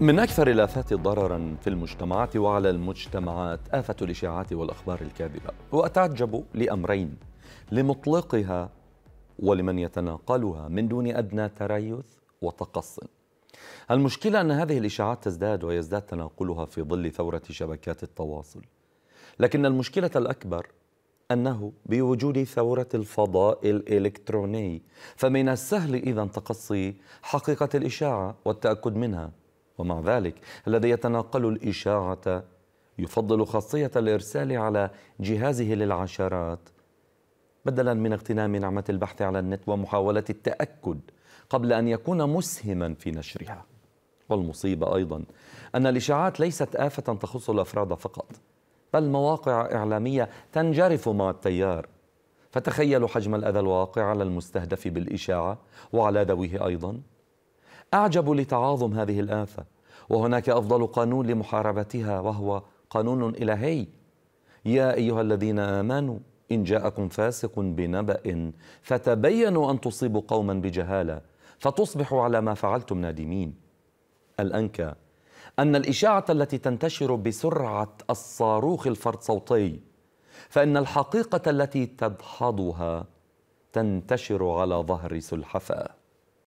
من أكثر الآفات ضررا في المجتمعات وعلى المجتمعات آفة الإشاعات والأخبار الكاذبة وأتعجب لأمرين لمطلقها ولمن يتناقلها من دون أدنى تريث وتقصٍ المشكلة أن هذه الإشاعات تزداد ويزداد تناقلها في ظل ثورة شبكات التواصل لكن المشكلة الأكبر أنه بوجود ثورة الفضاء الإلكتروني فمن السهل إذا تقصي حقيقة الإشاعة والتأكد منها ومع ذلك الذي يتناقل الإشاعة يفضل خاصية الإرسال على جهازه للعشرات بدلا من اغتنام نعمة البحث على النت ومحاولة التأكد قبل أن يكون مسهما في نشرها والمصيبة أيضا أن الإشاعات ليست آفة تخص الأفراد فقط بل مواقع إعلامية تنجرف مع التيار فتخيلوا حجم الأذى الواقع على المستهدف بالإشاعة وعلى ذويه أيضا أعجب لتعاظم هذه الآفة وهناك أفضل قانون لمحاربتها وهو قانون إلهي يا أيها الذين آمنوا إن جاءكم فاسق بنبأ فتبينوا أن تصيبوا قوما بجهالة فتصبحوا على ما فعلتم نادمين الأنكى أن الإشاعة التي تنتشر بسرعة الصاروخ الفرد صوتي فإن الحقيقة التي تدحضها تنتشر على ظهر سلحفاه